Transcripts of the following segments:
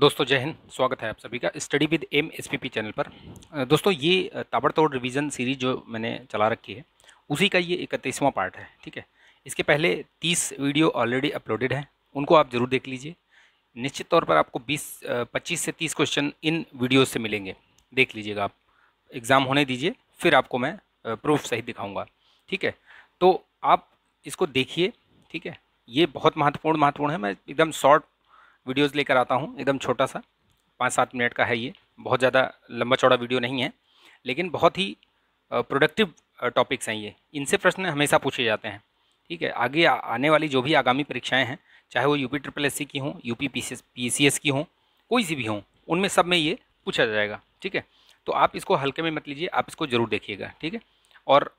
दोस्तों जय हिंद स्वागत है आप सभी का study with M S P P channel पर दोस्तों ये ताबड़तोड़ रिवीजन सीरीज जो मैंने चला रखी है उसी का ये इकतीसवां पार्ट है ठीक है इसके पहले तीस वीडियो ऑलरेडी अपलोडेड हैं उनको आप ज़रूर देख लीजिए निश्चित तौर पर आपको बीस पच्चीस से तीस क्वेश्चन इन वीडियोज से मिलेंगे देख लीजिएगा आप एग्ज़ाम होने दीजिए फिर आपको मैं प्रूफ सही दिखाऊँगा ठीक है तो आप इसको देखिए ठीक है ये बहुत महत्वपूर्ण महत्वपूर्ण है मैं एकदम शॉर्ट वीडियोज़ लेकर आता हूँ एकदम छोटा सा पाँच सात मिनट का है ये बहुत ज़्यादा लंबा चौड़ा वीडियो नहीं है लेकिन बहुत ही प्रोडक्टिव टॉपिक्स हैं ये इनसे प्रश्न हमेशा पूछे जाते हैं ठीक है आगे आने वाली जो भी आगामी परीक्षाएं हैं चाहे वो यूपी ट्रिपल एस की हों यूपी पीसीएस की हों कोई सी भी हों उनमें सब में ये पूछा जाएगा ठीक है तो आप इसको हल्के में मत लीजिए आप इसको ज़रूर देखिएगा ठीक है और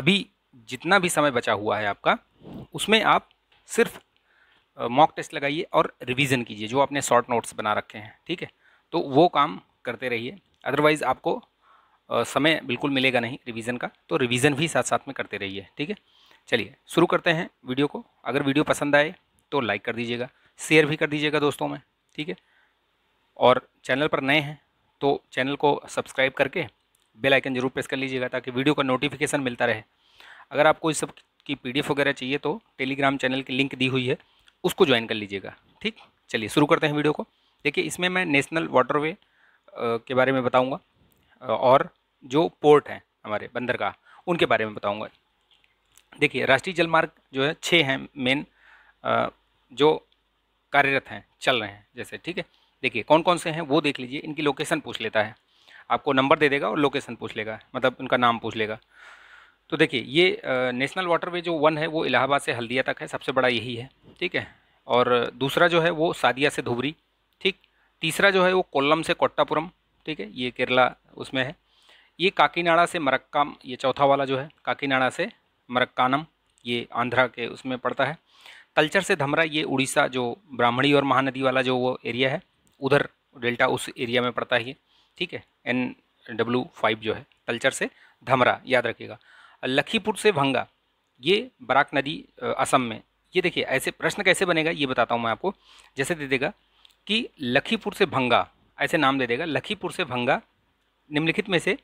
अभी जितना भी समय बचा हुआ है आपका उसमें आप सिर्फ मॉक टेस्ट लगाइए और रिवीजन कीजिए जो आपने शॉर्ट नोट्स बना रखे हैं ठीक है तो वो काम करते रहिए अदरवाइज़ आपको समय बिल्कुल मिलेगा नहीं रिवीजन का तो रिवीजन भी साथ साथ में करते रहिए ठीक है चलिए शुरू करते हैं वीडियो को अगर वीडियो पसंद आए तो लाइक कर दीजिएगा शेयर भी कर दीजिएगा दोस्तों में ठीक है और चैनल पर नए हैं तो चैनल को सब्सक्राइब करके बेल आइकन जरूर प्रेस कर लीजिएगा ताकि वीडियो का नोटिफिकेशन मिलता रहे अगर आपको इस सब की पीडीएफ वगैरह चाहिए तो टेलीग्राम चैनल की लिंक दी हुई है उसको ज्वाइन कर लीजिएगा ठीक चलिए शुरू करते हैं वीडियो को देखिए इसमें मैं नेशनल वाटरवे के बारे में बताऊँगा और जो पोर्ट हैं हमारे बंदरगाह उनके बारे में बताऊँगा देखिए राष्ट्रीय जलमार्ग जो है छः हैं मेन जो कार्यरत हैं चल रहे हैं जैसे ठीक है देखिए कौन कौन से हैं वो देख लीजिए इनकी लोकेशन पूछ लेता है आपको नंबर दे देगा और लोकेशन पूछ लेगा मतलब उनका नाम पूछ लेगा तो देखिए ये नेशनल वाटरवे जो वन है वो इलाहाबाद से हल्दिया तक है सबसे बड़ा यही है ठीक है और दूसरा जो है वो सादिया से धुबरी ठीक तीसरा जो है वो कोल्लम से कोट्टापुरम ठीक है ये केरला उसमें है ये काकीनाड़ा से मरक्काम ये चौथा वाला जो है काकीनाड़ा से मरक्कानम ये आंध्रा के उसमें पड़ता है तलचर से धमरा ये उड़ीसा जो ब्राह्मणी और महानदी वाला जो वो एरिया है उधर डेल्टा उस एरिया में पड़ता है ये ठीक है एन डब्ल्यू फाइव जो है तलचर से धमरा याद रखिएगा लखीपुर से भंगा ये बराक नदी असम में ये देखिए ऐसे प्रश्न कैसे बनेगा ये बताता हूँ मैं आपको जैसे दे देगा कि लखीपुर से भंगा ऐसे नाम दे देगा लखीपुर से भंगा निम्नलिखित में से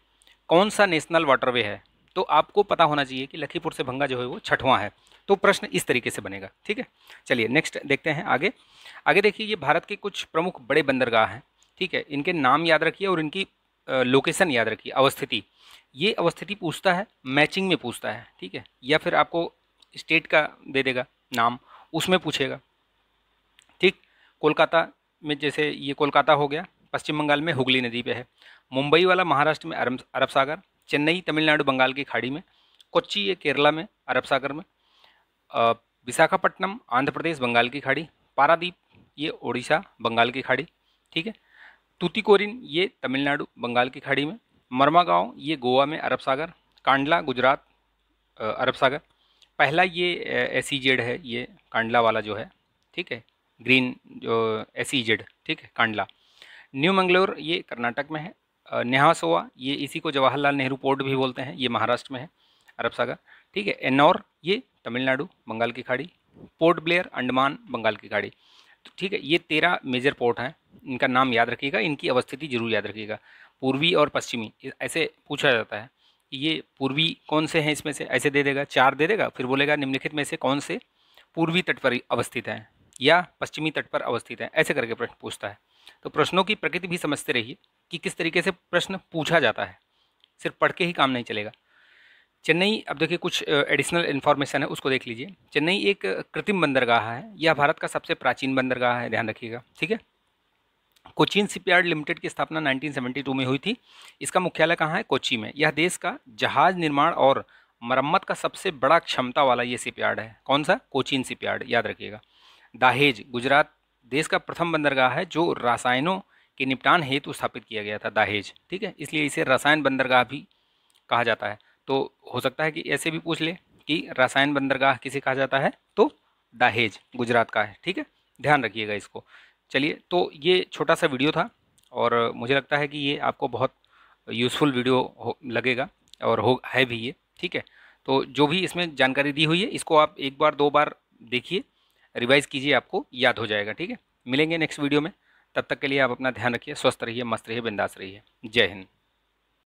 कौन सा नेशनल वाटरवे है तो आपको पता होना चाहिए कि लखीपुर से भंगा जो है वो छठवां है तो प्रश्न इस तरीके से बनेगा ठीक है चलिए नेक्स्ट देखते हैं आगे आगे देखिए ये भारत के कुछ प्रमुख बड़े बंदरगाह हैं ठीक है इनके नाम याद रखिए और इनकी लोकेशन याद रखिए अवस्थिति ये अवस्थिति पूछता है मैचिंग में पूछता है ठीक है या फिर आपको स्टेट का दे देगा नाम उसमें पूछेगा ठीक कोलकाता में जैसे ये कोलकाता हो गया पश्चिम बंगाल में हुगली नदी पे है मुंबई वाला महाराष्ट्र में अरब अरब सागर चेन्नई तमिलनाडु बंगाल की खाड़ी में कोच्चि ये केरला में अरब सागर में विशाखापट्टनम आंध्र प्रदेश बंगाल की खाड़ी पारादीप ये उड़ीसा बंगाल की खाड़ी ठीक है तूतीकोरिन ये तमिलनाडु बंगाल की खाड़ी में मरमा गाँव ये गोवा में अरब सागर कांडला गुजरात अरब सागर पहला ये एस e है ये कांडला वाला जो है ठीक है ग्रीन जो एस e ठीक है कांडला न्यू मंगलोर ये कर्नाटक में है नेहासोवा ये इसी को जवाहरलाल नेहरू पोर्ट भी बोलते हैं ये महाराष्ट्र में है अरब सागर ठीक है एनौर ये तमिलनाडु बंगाल की खाड़ी पोर्ट ब्लेयर अंडमान बंगाल की खाड़ी तो ठीक है ये तेरह मेजर पोर्ट हैं इनका नाम याद रखिएगा इनकी अवस्थिति जरूर याद रखिएगा पूर्वी और पश्चिमी ऐसे पूछा जाता है कि ये पूर्वी कौन से हैं इसमें से ऐसे दे देगा चार दे देगा फिर बोलेगा निम्नलिखित में से कौन से पूर्वी तट पर अवस्थित हैं या पश्चिमी तट पर अवस्थित हैं ऐसे करके प्रश्न पूछता है तो प्रश्नों की प्रकृति भी समझते रहिए कि किस तरीके से प्रश्न पूछा जाता है सिर्फ पढ़ के ही काम नहीं चलेगा चेन्नई अब देखिए कुछ एडिशनल इन्फॉर्मेशन है उसको देख लीजिए चेन्नई एक कृत्रिम बंदरगाह है यह भारत का सबसे प्राचीन बंदरगाह है ध्यान रखिएगा ठीक है कोचीन शिपयार्ड लिमिटेड की स्थापना 1972 में हुई थी इसका मुख्यालय कहाँ है कोची में यह देश का जहाज निर्माण और मरम्मत का सबसे बड़ा क्षमता वाला ये शिपयार्ड है कौन सा कोचीन शिपयार्ड याद रखिएगा दाहेज गुजरात देश का प्रथम बंदरगाह है जो रासायनों के निपटान हेतु स्थापित किया गया था दाहेज ठीक है इसलिए इसे रसायन बंदरगाह भी कहा जाता है तो हो सकता है कि ऐसे भी पूछ ले कि रसायन बंदरगाह किसे कहा जाता है तो दाहेज गुजरात का है ठीक है ध्यान रखिएगा इसको चलिए तो ये छोटा सा वीडियो था और मुझे लगता है कि ये आपको बहुत यूज़फुल वीडियो लगेगा और हो है भी ये ठीक है तो जो भी इसमें जानकारी दी हुई है इसको आप एक बार दो बार देखिए रिवाइज़ कीजिए आपको याद हो जाएगा ठीक है मिलेंगे नेक्स्ट वीडियो में तब तक के लिए आप अपना ध्यान रखिए स्वस्थ रहिए मस्त रहिए बिंदास रहिए जय हिंद